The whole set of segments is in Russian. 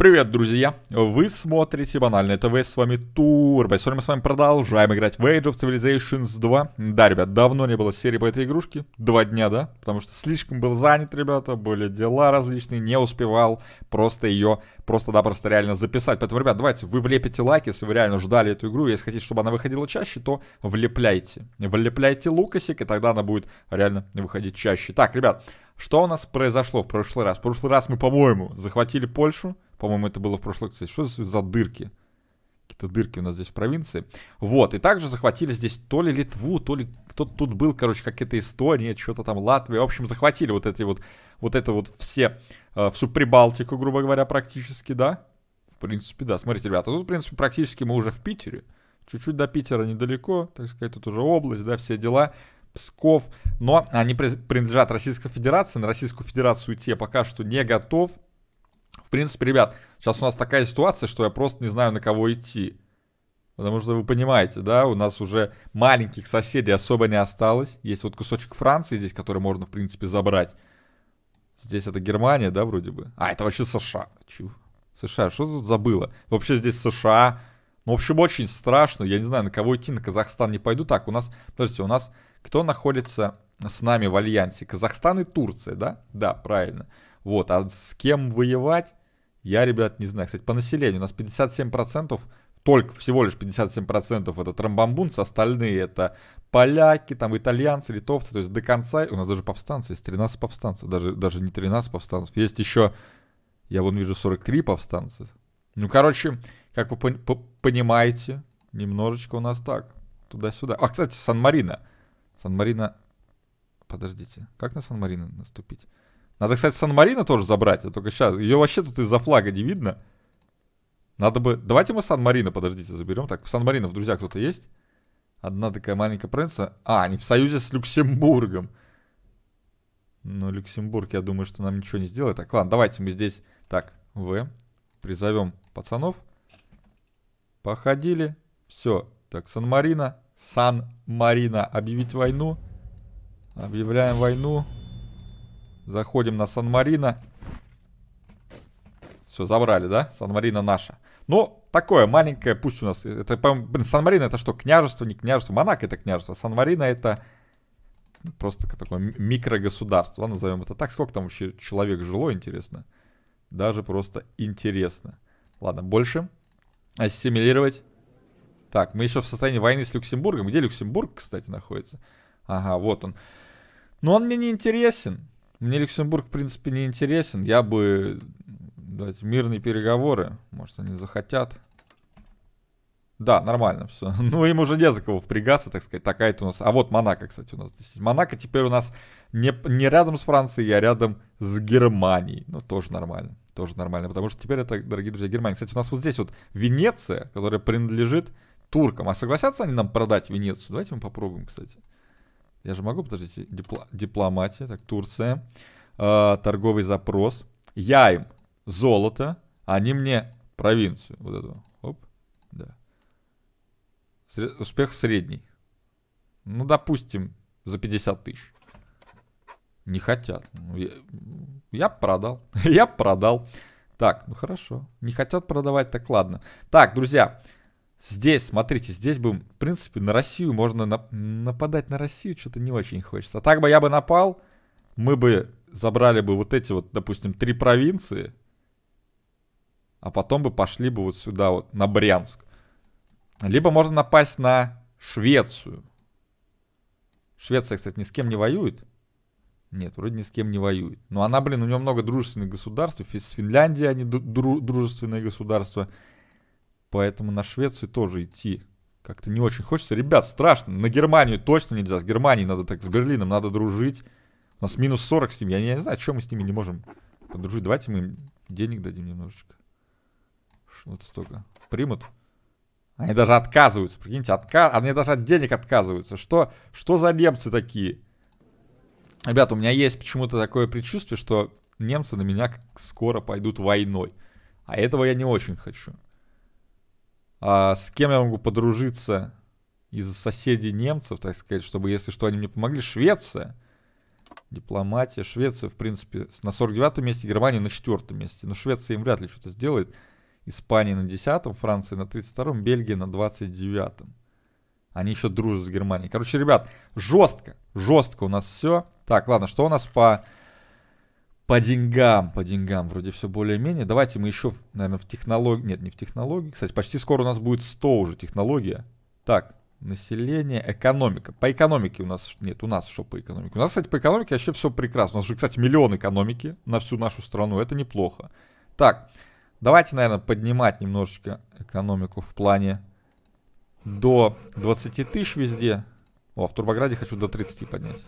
Привет, друзья! Вы смотрите Банальное ТВ, с вами Турбо. Сегодня мы с вами продолжаем играть в Age of Civilizations 2. Да, ребят, давно не было серии по этой игрушке. Два дня, да? Потому что слишком был занят, ребята, были дела различные, не успевал просто ее просто-напросто реально записать. Поэтому, ребят, давайте вы влепите лайк, если вы реально ждали эту игру. Если хотите, чтобы она выходила чаще, то влепляйте. Влепляйте лукасик, и тогда она будет реально выходить чаще. Так, ребят, что у нас произошло в прошлый раз? В прошлый раз мы, по-моему, захватили Польшу. По-моему, это было в прошлый... Кстати, что за дырки? Какие-то дырки у нас здесь в провинции. Вот, и также захватили здесь то ли Литву, то ли кто-то тут был, короче, как это Эстония, что-то там Латвия. В общем, захватили вот эти вот, вот это вот все, э, всю Прибалтику, грубо говоря, практически, да? В принципе, да. Смотрите, ребята, тут, в принципе, практически мы уже в Питере. Чуть-чуть до Питера недалеко, так сказать, тут уже область, да, все дела. Псков, но они принадлежат Российской Федерации, на Российскую Федерацию идти я пока что не готов. В принципе, ребят, сейчас у нас такая ситуация, что я просто не знаю, на кого идти. Потому что вы понимаете, да, у нас уже маленьких соседей особо не осталось. Есть вот кусочек Франции здесь, который можно, в принципе, забрать. Здесь это Германия, да, вроде бы? А, это вообще США. Чу. США, что тут забыло? Вообще здесь США. Ну, в общем, очень страшно. Я не знаю, на кого идти, на Казахстан не пойду. Так, у нас, подождите, у нас кто находится с нами в альянсе? Казахстан и Турция, да? Да, правильно. Вот, а с кем воевать? Я, ребят, не знаю. Кстати, по населению у нас 57%, только всего лишь 57% это трамбамбунцы, остальные это поляки, там итальянцы, литовцы. То есть до конца, у нас даже повстанцы есть, 13 повстанцев, даже, даже не 13 повстанцев. Есть еще, я вон вижу 43 повстанца. Ну, короче, как вы понимаете, немножечко у нас так, туда-сюда. А, кстати, Сан-Марино. Сан-Марина... Подождите, как на Сан-Марина наступить? Надо, кстати, Сан-Марина тоже забрать, а только сейчас. Ее вообще тут из-за флага не видно. Надо бы... Давайте мы Сан-Марина, подождите, заберем. Так, Сан-Марина в друзья кто-то есть? Одна такая маленькая провинция. А, они в союзе с Люксембургом. Но Люксембург, я думаю, что нам ничего не сделает. Так, ладно, давайте мы здесь... Так, В. Призовем пацанов. Походили. Все. Так, Сан-Марина. Сан-Марина. Объявить войну. Объявляем войну. Заходим на Сан-Марина. Все, забрали, да? Сан-Марина наша. Ну, такое маленькое, пусть у нас... Это, блин, Сан-Марина это что, княжество, не княжество? Монако это княжество. Сан-Марина это просто такое микрогосударство. Назовем это так. Сколько там вообще человек жило, интересно? Даже просто интересно. Ладно, больше. Ассимилировать. Так, мы еще в состоянии войны с Люксембургом. Где Люксембург, кстати, находится? Ага, вот он. Но он мне не интересен. Мне Люксембург, в принципе, не интересен. Я бы... Давайте, мирные переговоры. Может, они захотят. Да, нормально все. Ну, им уже не за кого впрягаться, так сказать. Такая-то у нас... А вот Монако, кстати, у нас здесь. Монако теперь у нас не, не рядом с Францией, а рядом с Германией. Ну, тоже нормально. Тоже нормально, потому что теперь это, дорогие друзья, Германия. Кстати, у нас вот здесь вот Венеция, которая принадлежит туркам. А согласятся они нам продать Венецию? Давайте мы попробуем, кстати. Я же могу, подождите, Дипла... дипломатия, так, Турция, э, торговый запрос. Я им золото, а они мне провинцию. Вот эту, оп, да. Сре... Успех средний. Ну, допустим, за 50 тысяч. Не хотят. Ну, я, я продал. я продал. Так, ну хорошо. Не хотят продавать, так ладно. Так, друзья, Здесь, смотрите, здесь бы, в принципе, на Россию можно на... нападать на Россию, что-то не очень хочется. А так бы я бы напал, мы бы забрали бы вот эти вот, допустим, три провинции, а потом бы пошли бы вот сюда, вот на Брянск. Либо можно напасть на Швецию. Швеция, кстати, ни с кем не воюет. Нет, вроде ни с кем не воюет. Но она, блин, у нее много дружественных государств. С Финляндией они дру дружественные государства. Поэтому на Швецию тоже идти как-то не очень хочется. Ребят, страшно. На Германию точно нельзя. С Германией надо так, с Берлином надо дружить. У нас минус 40 с ними. Я не, я не знаю, чем мы с ними не можем подружить. Давайте мы им денег дадим немножечко. Вот столько. Примут. Они даже отказываются, прикиньте, отка... они даже от денег отказываются. Что, что за немцы такие? Ребят, у меня есть почему-то такое предчувствие, что немцы на меня скоро пойдут войной. А этого я не очень хочу. А с кем я могу подружиться из соседей немцев, так сказать, чтобы, если что, они мне помогли? Швеция. Дипломатия. Швеция, в принципе, на 49 месте, Германия на 4 месте. Но Швеция им вряд ли что-то сделает. Испания на 10, Франция на 32, Бельгия на 29. Они еще дружат с Германией. Короче, ребят, жестко, жестко у нас все. Так, ладно, что у нас по по деньгам, по деньгам вроде все более-менее. Давайте мы еще, наверное, в технологии... Нет, не в технологии. Кстати, почти скоро у нас будет 100 уже технология. Так, население, экономика. По экономике у нас... Нет, у нас что по экономике? У нас, кстати, по экономике вообще все прекрасно. У нас же, кстати, миллион экономики на всю нашу страну. Это неплохо. Так, давайте, наверное, поднимать немножечко экономику в плане до 20 тысяч везде. О, а в Турбограде хочу до 30 поднять.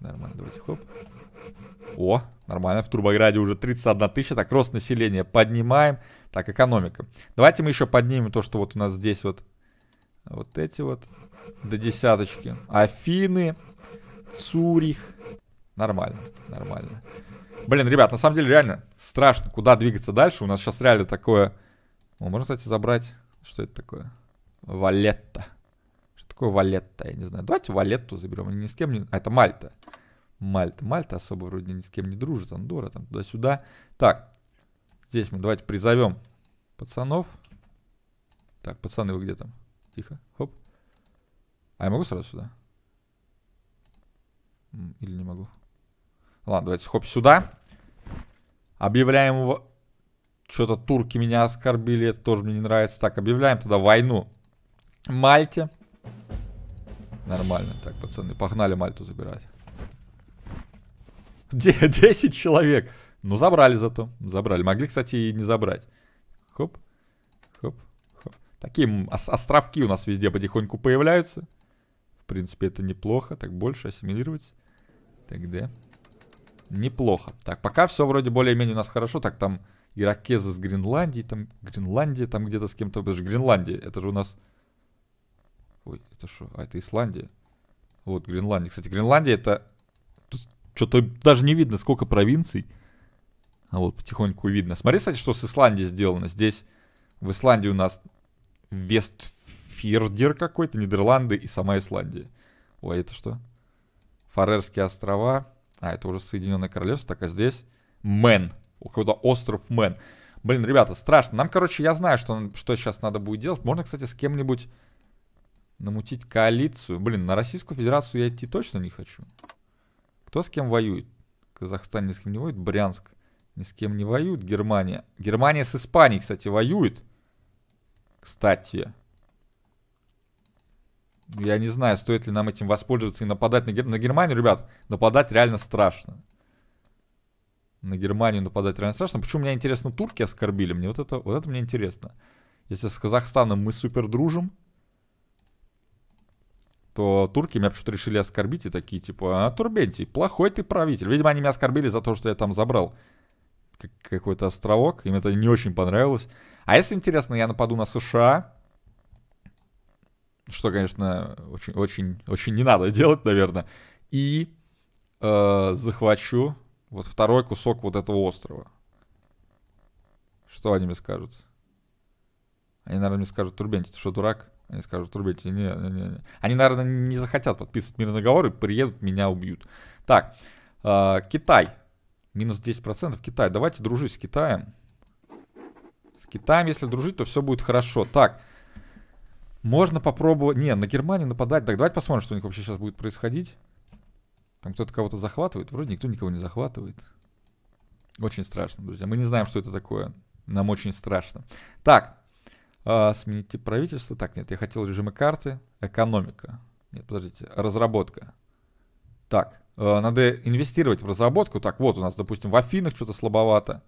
Нормально, давайте, хоп. О, нормально, в Турбограде уже 31 тысяча. Так, рост населения поднимаем. Так, экономика. Давайте мы еще поднимем то, что вот у нас здесь вот. Вот эти вот. До десяточки. Афины. Цурих. Нормально, нормально. Блин, ребят, на самом деле реально страшно, куда двигаться дальше. У нас сейчас реально такое... О, можно, кстати, забрать... Что это такое? Валетта. Что такое валетта? Я не знаю. Давайте валетту заберем. Ни с кем не... А, это Мальта. Мальт, Мальта особо вроде ни с кем не дружит. Андора там туда-сюда. Так, здесь мы давайте призовем пацанов. Так, пацаны, вы где там? Тихо. Хоп. А я могу сразу сюда? Или не могу? Ладно, давайте хоп сюда. Объявляем его... Что-то турки меня оскорбили, это тоже мне не нравится. Так, объявляем тогда войну Мальте. Нормально. Так, пацаны, погнали Мальту забирать. 10 человек. Ну, забрали зато. Забрали. Могли, кстати, и не забрать. Хоп. Хоп. Хоп. Такие островки у нас везде потихоньку появляются. В принципе, это неплохо. Так больше ассимилировать. Тогда. Неплохо. Так, пока все вроде более-менее у нас хорошо. Так, там иракезы с Гренландии. Там Гренландия там где-то с кем-то. Это же Гренландия. Это же у нас... Ой, это что? А, это Исландия. Вот, Гренландия. Кстати, Гренландия это что-то даже не видно, сколько провинций. А вот потихоньку видно. Смотри, кстати, что с Исландией сделано. Здесь в Исландии у нас Вестфирдер какой-то, Нидерланды и сама Исландия. Ой, это что? Фарерские острова. А, это уже Соединенное Королевство. Так, а здесь Мэн. У кого-то остров Мэн. Блин, ребята, страшно. Нам, короче, я знаю, что, что сейчас надо будет делать. Можно, кстати, с кем-нибудь намутить коалицию. Блин, на Российскую Федерацию я идти точно не хочу. Кто с кем воюет? Казахстан ни с кем не воюет. Брянск ни с кем не воюет. Германия. Германия с Испанией, кстати, воюет. Кстати. Ну, я не знаю, стоит ли нам этим воспользоваться и нападать на, Гер... на Германию. Ребят, нападать реально страшно. На Германию нападать реально страшно. Почему меня интересно, турки оскорбили? Мне вот это, вот это мне интересно. Если с Казахстаном мы супер дружим, то турки меня почему-то решили оскорбить и такие, типа, а Турбентий, плохой ты правитель. Видимо, они меня оскорбили за то, что я там забрал какой-то островок, им это не очень понравилось. А если интересно, я нападу на США, что, конечно, очень, очень, очень не надо делать, наверное, и э, захвачу вот второй кусок вот этого острова. Что они мне скажут? Они, наверное, мне скажут, турбенти ты что, дурак? Они скажут, рубите, не, не, не. Они, наверное, не захотят подписывать мирный договор и приедут, меня убьют. Так, э, Китай. Минус 10% Китай. Давайте дружить с Китаем. С Китаем, если дружить, то все будет хорошо. Так, можно попробовать... Не, на Германию нападать. Так, давайте посмотрим, что у них вообще сейчас будет происходить. Там кто-то кого-то захватывает. Вроде никто никого не захватывает. Очень страшно, друзья. Мы не знаем, что это такое. Нам очень страшно. Так, а, смените правительство. Так, нет, я хотел режимы карты. Экономика. Нет, подождите. Разработка. Так, э, надо инвестировать в разработку. Так, вот у нас, допустим, в Афинах что-то слабовато.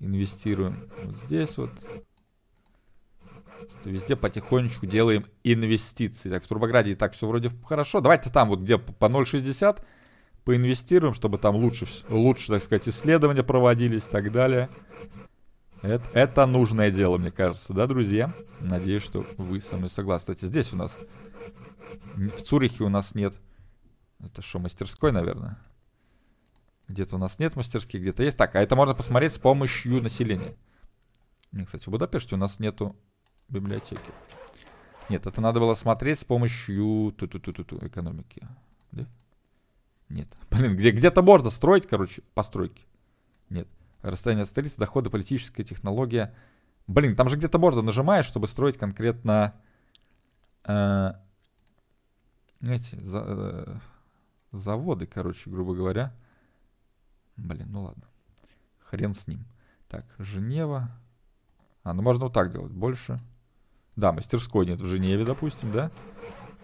Инвестируем вот здесь вот. везде потихонечку делаем инвестиции. Так, в Турбограде и так все вроде хорошо. Давайте там вот где по 0,60 поинвестируем, чтобы там лучше, лучше, так сказать, исследования проводились и так далее. Это, это нужное дело, мне кажется, да, друзья? Надеюсь, что вы со мной согласны. Кстати, здесь у нас... В Цурихе у нас нет... Это что, мастерской, наверное? Где-то у нас нет мастерских, где-то есть. Так, а это можно посмотреть с помощью населения. Не, кстати, в Будапеште у нас нету библиотеки. Нет, это надо было смотреть с помощью ту -ту -ту -ту -ту, экономики. Да? Нет. Блин, где-то где, где можно строить, короче, постройки. Нет расстояние от столицы, доходы политическая технология. Блин, там же где-то можно нажимаешь, чтобы строить конкретно... Э, эти, за, э, заводы, короче, грубо говоря. Блин, ну ладно. Хрен с ним. Так, Женева. А, ну можно вот так делать. Больше. Да, мастерской нет в Женеве, допустим, да?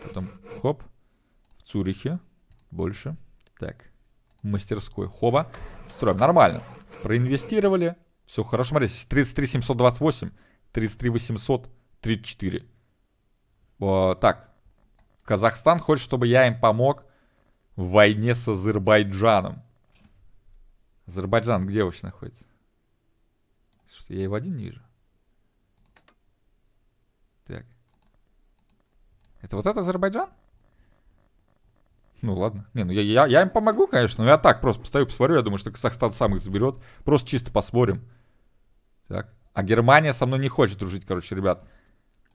Потом, хоп, в Цюрихе. Больше. Так мастерской. Хоба. Строим. Нормально. Проинвестировали. Все хорошо. Смотрите, 33 728, 33 800, 34. О, так. Казахстан хочет, чтобы я им помог в войне с Азербайджаном. Азербайджан где вообще находится? Я его один не вижу. Так. Это вот это Азербайджан? Ну ладно. Не, ну я, я, я им помогу, конечно, но я так просто постою, посмотрю. Я думаю, что Казахстан сам их заберет. Просто чисто посмотрим, Так. А Германия со мной не хочет дружить, короче, ребят.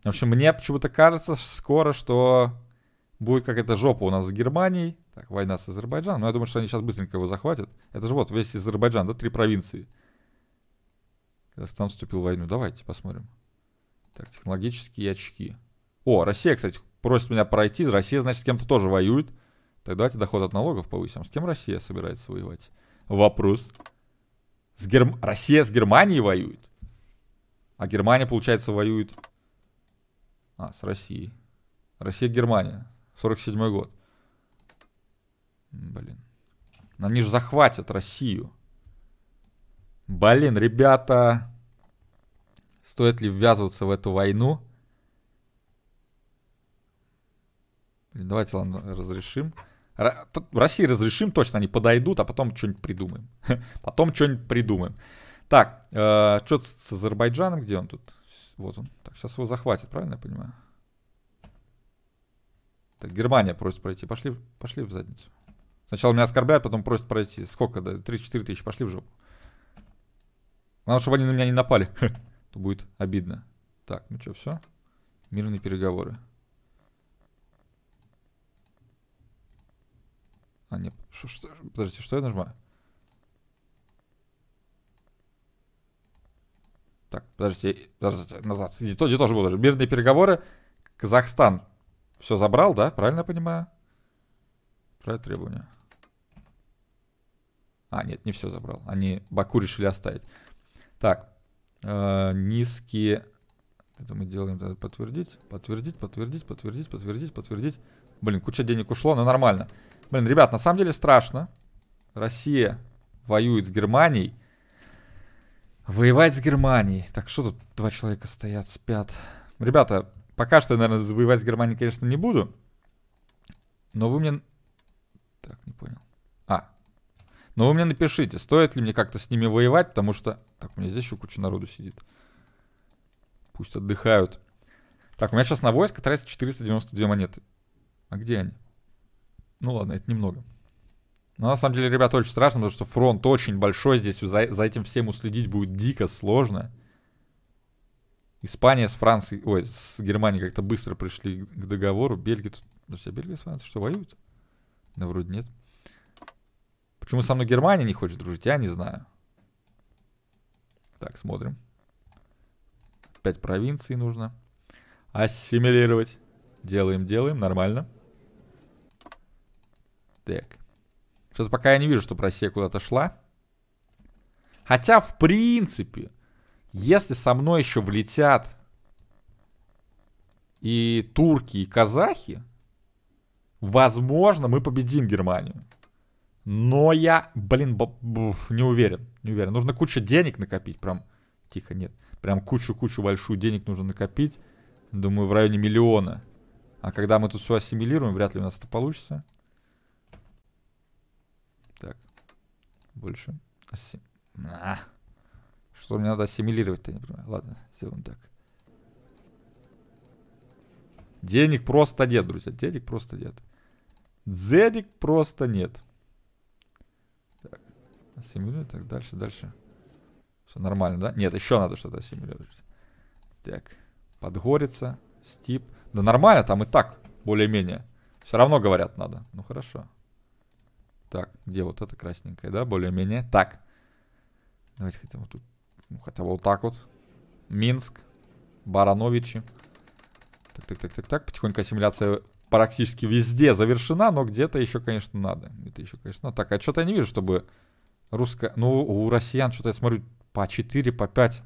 В общем, мне почему-то кажется скоро, что будет какая-то жопа у нас с Германией. Так, война с Азербайджаном. Но ну, я думаю, что они сейчас быстренько его захватят. Это же вот весь Азербайджан, да, три провинции. Казахстан вступил в войну. Давайте посмотрим. Так, технологические очки. О, Россия, кстати, просит меня пройти. Россия, значит, с кем-то тоже воюет. Так давайте доход от налогов повысим. С кем Россия собирается воевать? Вопрос. С Герм... Россия с Германией воюет? А Германия, получается, воюет... А, с Россией. Россия-Германия. 47-й год. Блин. Они же захватят Россию. Блин, ребята. Стоит ли ввязываться в эту войну? Блин, давайте ладно, разрешим. России разрешим точно, они подойдут, а потом что-нибудь придумаем. Потом что-нибудь придумаем. Так, э, что с Азербайджаном, где он тут? Вот он. Так, сейчас его захватит, правильно я понимаю? Так, Германия просит пройти. Пошли, пошли в задницу. Сначала меня оскорбляют, потом просят пройти. Сколько? Да, 34 тысячи. Пошли в жопу. Надо, чтобы они на меня не напали. То будет обидно. Так, ну что, все? Мирные переговоры. А, нет, что, что, подождите, что я нажимаю? Так, подождите, подождите, назад. Здесь, здесь тоже было. Мирные переговоры. Казахстан все забрал, да? Правильно я понимаю? Правильное требования. А, нет, не все забрал. Они Баку решили оставить. Так, э, низкие... Это мы делаем, надо подтвердить, подтвердить, подтвердить, подтвердить, подтвердить, подтвердить. Блин, куча денег ушло, но нормально. Блин, ребят, на самом деле страшно. Россия воюет с Германией. Воевать с Германией. Так, что тут два человека стоят, спят? Ребята, пока что я, наверное, воевать с Германией, конечно, не буду. Но вы мне... Так, не понял. А. Но вы мне напишите, стоит ли мне как-то с ними воевать, потому что... Так, у меня здесь еще куча народу сидит. Пусть отдыхают. Так, у меня сейчас на войско тратится 492 монеты. А где они? Ну ладно, это немного. Но на самом деле, ребята, очень страшно, потому что фронт очень большой. Здесь за, за этим всем уследить будет дико сложно. Испания с Францией, ой, с Германией как-то быстро пришли к договору. Бельгия тут... ну все, а Бельгия с Францией что, воюют? Да вроде нет. Почему со мной Германия не хочет дружить, я не знаю. Так, смотрим. Пять провинций нужно. Ассимилировать. Делаем, делаем, нормально. Так. Что-то пока я не вижу, что Россия куда-то шла. Хотя, в принципе, если со мной еще влетят и турки, и казахи, возможно, мы победим Германию. Но я, блин, не уверен. Не уверен. Нужно кучу денег накопить. Прям, тихо, нет. Прям кучу-кучу большую денег нужно накопить. Думаю, в районе миллиона. А когда мы тут все ассимилируем, вряд ли у нас это получится. больше 7. А, что мне надо ассимилировать-то, не понимаю. Ладно, сделаем так. Денег просто нет, друзья. Денег просто нет. Денег просто нет. Так, ассимилируем, так, дальше, дальше. Все нормально, да? Нет, еще надо что-то ассимилировать. Так, подгорится, стип. Да нормально, там и так, более-менее. Все равно говорят надо. Ну хорошо. Так, где вот это красненькое, да, более-менее. Так. Давайте хотя бы тут, ну, хотя бы вот так вот. Минск, Барановичи. Так, так, так, так, так. Потихоньку ассимиляция практически везде завершена, но где-то еще, конечно, надо. Где-то еще, конечно, надо. Так, а что-то я не вижу, чтобы русская... Ну, у россиян что-то я смотрю по 4, по 5.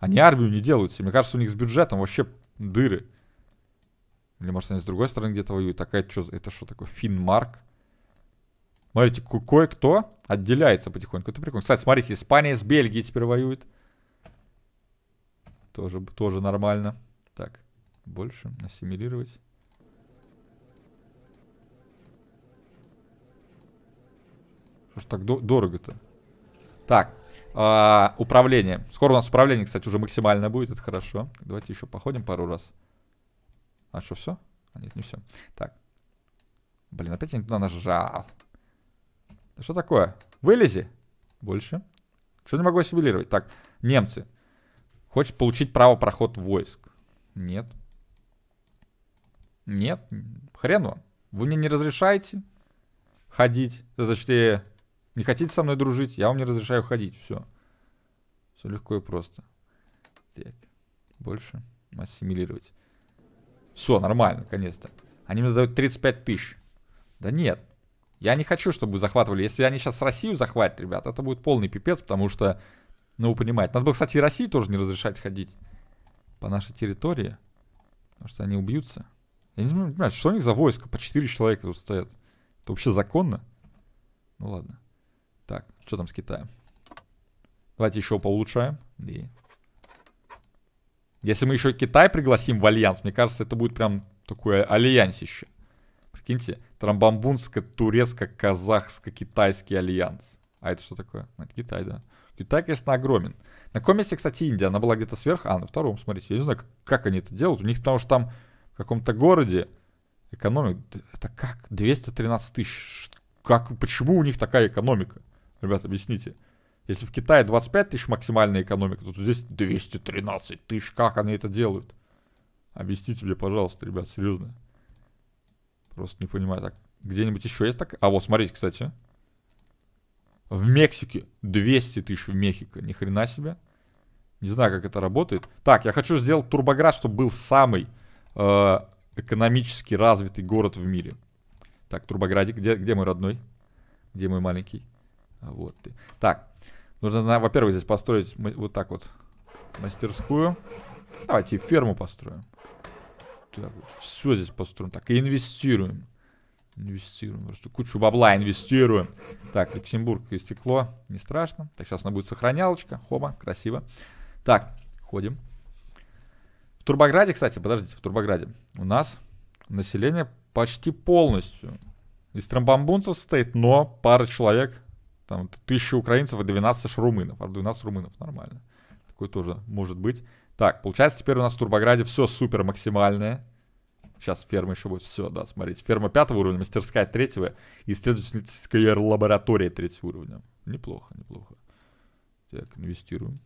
Они армию не делают. Мне кажется, у них с бюджетом вообще дыры. Или, может, они с другой стороны где-то воюют. Такая что... Это что такое? Финмарк? Смотрите, кое-кто отделяется потихоньку. Это прикольно. Кстати, смотрите, Испания с Бельгией теперь воюет. Тоже, тоже нормально. Так, больше ассимилировать. Что ж так дорого-то? Так, а, управление. Скоро у нас управление, кстати, уже максимально будет, это хорошо. Давайте еще походим пару раз. А что, все? А, нет, не все. Так. Блин, опять я не туда нажал. Да что такое? Вылези. Больше. Что не могу ассимилировать? Так, немцы. хочет получить право проход войск? Нет. Нет. Хрен вам. Вы мне не разрешаете ходить. Значит, э, не хотите со мной дружить, я вам не разрешаю ходить. Все. Все легко и просто. Так. Больше. Ассимилировать. Все, нормально, наконец-то. Они мне задают 35 тысяч. Да нет. Я не хочу, чтобы захватывали. Если они сейчас Россию захватят, ребят, это будет полный пипец, потому что, ну, вы понимаете. Надо было, кстати, и России тоже не разрешать ходить по нашей территории. Потому что они убьются. Я не понимаю, что они за войско? По 4 человека тут стоят. Это вообще законно? Ну ладно. Так, что там с Китаем? Давайте еще поулучшаем. И... Если мы еще Китай пригласим в альянс, мне кажется, это будет прям такое альянсище. Прикиньте, трамбамбунско-турецко-казахско-китайский альянс. А это что такое? Ну, это Китай, да. Китай, конечно, огромен. На каком месте кстати, Индия, она была где-то сверху. А, на втором, смотрите, я не знаю, как, как они это делают. У них потому что там в каком-то городе экономика Это как? 213 тысяч. Как, почему у них такая экономика? Ребят, объясните. Если в Китае 25 тысяч максимальная экономика, то здесь 213 тысяч. Как они это делают? Объясните мне, пожалуйста, ребят, серьезно. Просто не понимаю. Так, где-нибудь еще есть так? А вот, смотрите, кстати. В Мексике 200 тысяч в Мехико. Ни хрена себе. Не знаю, как это работает. Так, я хочу сделать Турбоград, чтобы был самый э, экономически развитый город в мире. Так, Турбоградик. Где, где мой родной? Где мой маленький? А, вот ты. Так. Нужно, во-первых, здесь построить вот так вот мастерскую. Давайте ферму построим. Так, все здесь построим. Так, и инвестируем. Инвестируем. Просто кучу бабла инвестируем. Так, Люксембург и стекло. Не страшно. Так, сейчас она будет сохранялочка. Хоба, красиво. Так, ходим. В Турбограде, кстати, подождите, в Турбограде у нас население почти полностью из трамбамбунцев стоит, но пара человек, там, тысяча украинцев и 12 румынов. А 12 румынов, нормально. Такое тоже может быть. Так, получается, теперь у нас в Турбограде все супер максимальное. Сейчас ферма еще будет. Все, да, смотрите. Ферма пятого уровня, мастерская третьего, исследовательская лаборатория третьего уровня. Неплохо, неплохо. Так, инвестируем.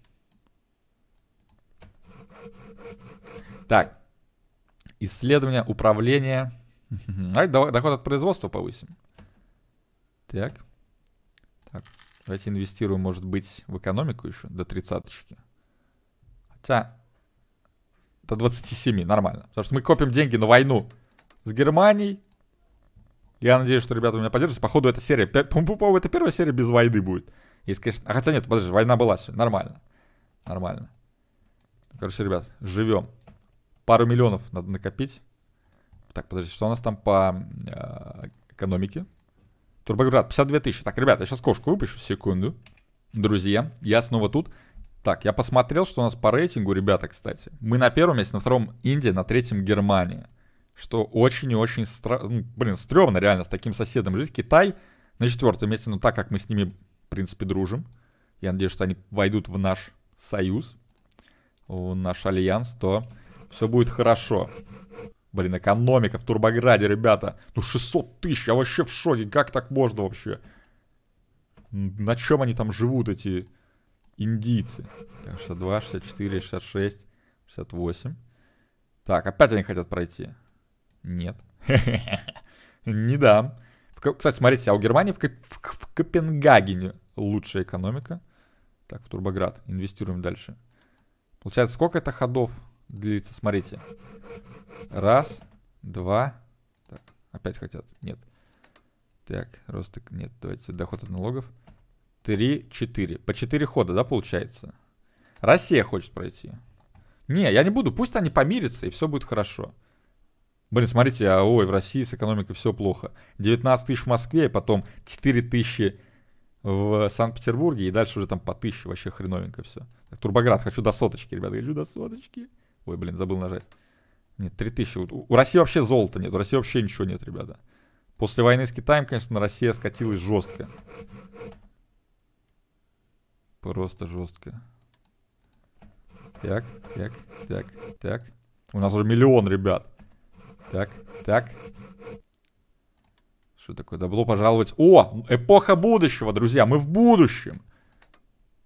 Так. Исследование, управление. Давай доход от производства повысим. Так. Так. Давайте инвестируем, может быть, в экономику еще до тридцаточки. Хотя, до 27, нормально. Потому что мы копим деньги на войну с Германией. Я надеюсь, что ребята меня поддержат. Походу, эта серия, по-моему, это первая серия без войны будет. Если, конечно... А хотя нет, подожди, война была все, Нормально. Нормально. Короче, ребят, живем. Пару миллионов надо накопить. Так, подожди, что у нас там по э, экономике? Турбоград, 52 тысячи. Так, ребята, я сейчас кошку выпущу, секунду. Друзья, я снова тут. Так, я посмотрел, что у нас по рейтингу, ребята, кстати. Мы на первом месте, на втором Индия, на третьем Германия. Что очень и очень стра... Ну, блин, стрёмно реально с таким соседом жить. Китай на четвертом месте, но так как мы с ними, в принципе, дружим. Я надеюсь, что они войдут в наш союз, в наш альянс, то все будет хорошо. Блин, экономика в Турбограде, ребята. Ну 600 тысяч, я вообще в шоке. Как так можно вообще? На чем они там живут, эти индийцы. Так, 62, 64, 66, 68. Так, опять они хотят пройти. Нет. Не дам. Кстати, смотрите, а у Германии в, Копенгагене лучшая экономика. Так, в Турбоград. Инвестируем дальше. Получается, сколько это ходов длится? Смотрите. Раз, два. Так, опять хотят. Нет. Так, рост... Нет, давайте доход от налогов. 3, 4. По 4 хода, да, получается? Россия хочет пройти. Не, я не буду. Пусть они помирятся, и все будет хорошо. Блин, смотрите, а, ой, в России с экономикой все плохо. 19 тысяч в Москве, и потом 4 тысячи в Санкт-Петербурге, и дальше уже там по тысяче, вообще хреновенько все. Так, Турбоград, хочу до соточки, ребята, хочу до соточки. Ой, блин, забыл нажать. Нет, 3000. У, у России вообще золота нет, у России вообще ничего нет, ребята. После войны с Китаем, конечно, Россия скатилась жестко. Просто жестко. Так, так, так, так. У нас уже миллион, ребят. Так, так. Что такое? Добро пожаловать. О, эпоха будущего, друзья. Мы в будущем.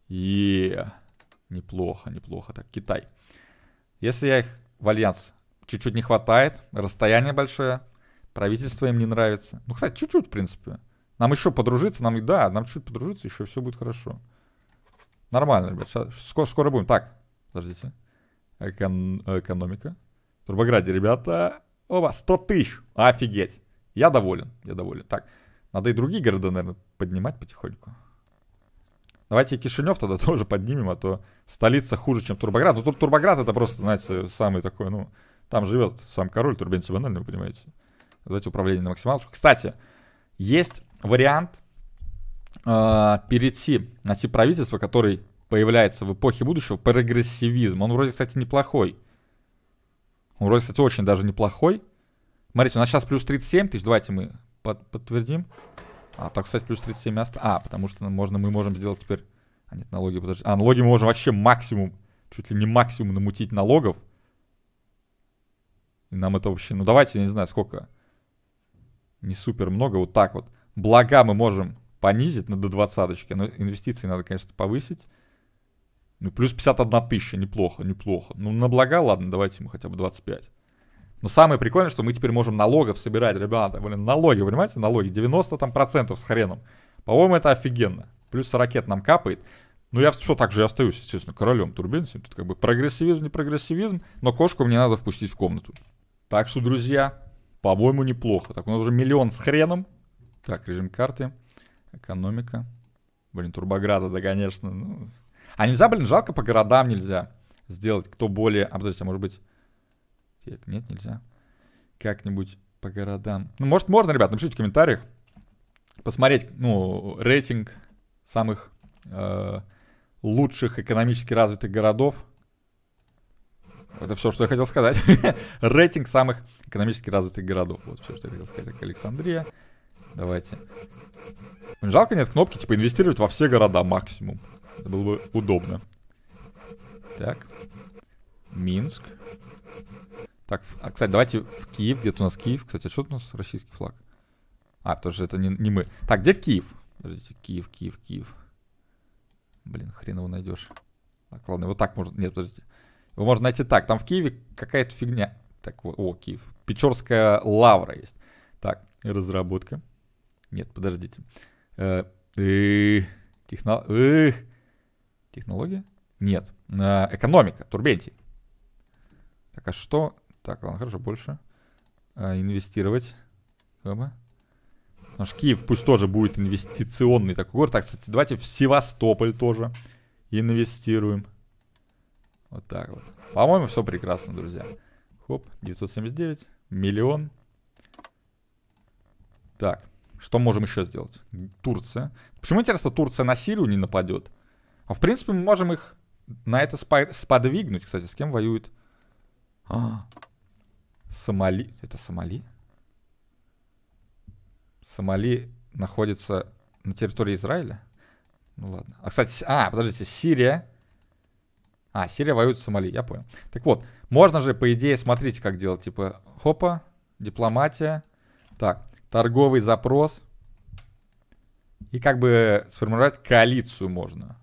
Е, неплохо, неплохо. Так, Китай. Если я их в альянс чуть-чуть не хватает, расстояние большое, правительство им не нравится. Ну, кстати, чуть-чуть, в принципе. Нам еще подружиться, нам, да, нам чуть подружиться, еще все будет хорошо. Нормально, ребят. Сейчас, скоро, скоро будем. Так, подождите. Экон экономика. В Турбограде, ребята. Оба, 100 тысяч. Офигеть. Я доволен, я доволен. Так, надо и другие города, наверное, поднимать потихоньку. Давайте Кишинев тогда тоже поднимем, а то столица хуже, чем Турбоград. Ну, тут Турбоград это просто, знаете, самый такой, ну, там живет сам король Турбен Сибанальный, вы понимаете. Давайте управление на максималочку. Кстати, есть вариант а, перейти на тип правительства, который появляется в эпохе будущего, прогрессивизм. Он вроде, кстати, неплохой. Он вроде, кстати, очень даже неплохой. Смотрите, у нас сейчас плюс 37 тысяч. Давайте мы под подтвердим. А, так, кстати, плюс 37 ост... А, потому что можно, мы можем сделать теперь... А, нет, налоги, подожди. А, налоги мы можем вообще максимум, чуть ли не максимум намутить налогов. И нам это вообще... Ну, давайте, я не знаю, сколько. Не супер много, вот так вот. Блага мы можем понизить надо ну, двадцаточки, но инвестиции надо, конечно, повысить. Ну, плюс 51 тысяча, неплохо, неплохо. Ну, на блага, ладно, давайте ему хотя бы 25. Но самое прикольное, что мы теперь можем налогов собирать, ребята. Блин, налоги, понимаете, налоги. 90 там процентов с хреном. По-моему, это офигенно. Плюс ракет нам капает. Ну, я все так же и остаюсь, естественно, королем турбинцем. Тут как бы прогрессивизм, не прогрессивизм, но кошку мне надо впустить в комнату. Так что, друзья, по-моему, неплохо. Так, у нас уже миллион с хреном. Так, режим карты. Экономика. Блин, Турбограда, да, конечно. Ну. А нельзя, блин, жалко, по городам нельзя сделать, кто более... А, подождите, а может быть... Нет, нет, нельзя. Как-нибудь по городам. Ну, может, можно, ребят, напишите в комментариях. Посмотреть, ну, рейтинг самых э, лучших экономически развитых городов. Это все, что я хотел сказать. Рейтинг самых экономически развитых городов. Вот все, что я хотел сказать. Так, Александрия. Давайте. Жалко нет кнопки, типа, инвестировать во все города максимум. Это было бы удобно. Так. Минск. Так, а, кстати, давайте в Киев. Где-то у нас Киев. Кстати, а что у нас российский флаг? А, потому что это не, не мы. Так, где Киев? Подождите, Киев, Киев, Киев. Блин, хрен его найдешь. Так, ладно, вот так можно... Нет, подождите. Его можно найти так. Там в Киеве какая-то фигня. Так, вот, о, Киев. Печорская лавра есть. Так, разработка. Нет, подождите. Э, технология? Нет. Э, экономика. Турбенти. Так, а что? Так, ладно, хорошо, больше. Э, инвестировать. Наш Киев пусть тоже будет инвестиционный такой город. Так, кстати, давайте в Севастополь тоже инвестируем. Вот так вот. По-моему, все прекрасно, друзья. Хоп, 979. Миллион. Так. Что можем еще сделать? Турция. Почему, интересно, Турция на Сирию не нападет? А в принципе, мы можем их на это сподвигнуть. Кстати, с кем воюет? А, Сомали. Это Сомали? Сомали находится на территории Израиля? Ну ладно. А, кстати, а, подождите, Сирия. А, Сирия воюет с Сомали, я понял. Так вот, можно же, по идее, смотрите, как делать. Типа, хопа, дипломатия. Так, торговый запрос. И как бы сформировать коалицию можно.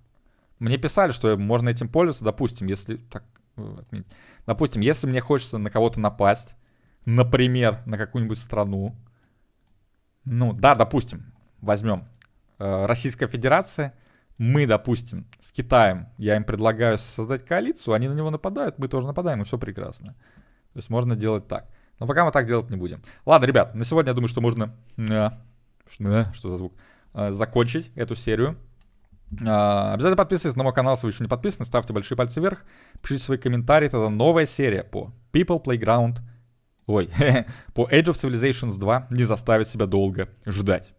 Мне писали, что можно этим пользоваться. Допустим, если... Так, ну, отменить. Допустим, если мне хочется на кого-то напасть, например, на какую-нибудь страну. Ну, да, допустим, возьмем э, Российская Федерация. Мы, допустим, с Китаем, я им предлагаю создать коалицию, они на него нападают, мы тоже нападаем, и все прекрасно. То есть можно делать так. Но пока мы так делать не будем. Ладно, ребят, на сегодня я думаю, что можно... Э, э, что за звук? Э, закончить эту серию. Обязательно подписывайтесь на мой канал, если вы еще не подписаны. Ставьте большие пальцы вверх. Пишите свои комментарии. Это новая серия по People Playground. Ой, по Age of Civilizations 2 не заставит себя долго ждать.